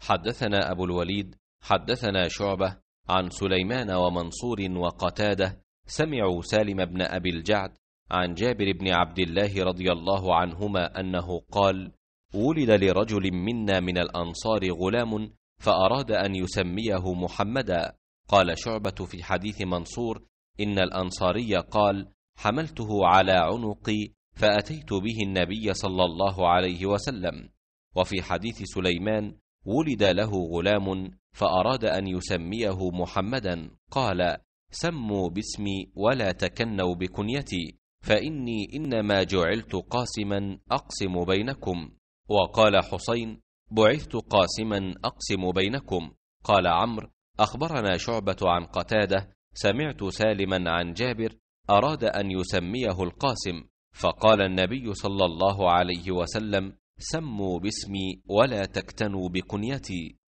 حدثنا أبو الوليد حدثنا شعبة عن سليمان ومنصور وقتادة سمعوا سالم بن أبي الجعد عن جابر بن عبد الله رضي الله عنهما أنه قال: ولد لرجل منا من الأنصار غلام فأراد أن يسميه محمدا، قال شعبة في حديث منصور: إن الأنصاري قال: حملته على عنقي فأتيت به النبي صلى الله عليه وسلم، وفي حديث سليمان: ولد له غلام فأراد أن يسميه محمدا قال سموا باسمي ولا تكنوا بكنيتي فإني إنما جعلت قاسما أقسم بينكم وقال حسين بعثت قاسما أقسم بينكم قال عمرو أخبرنا شعبة عن قتادة سمعت سالما عن جابر أراد أن يسميه القاسم فقال النبي صلى الله عليه وسلم سموا باسمي ولا تكتنوا بكنيتي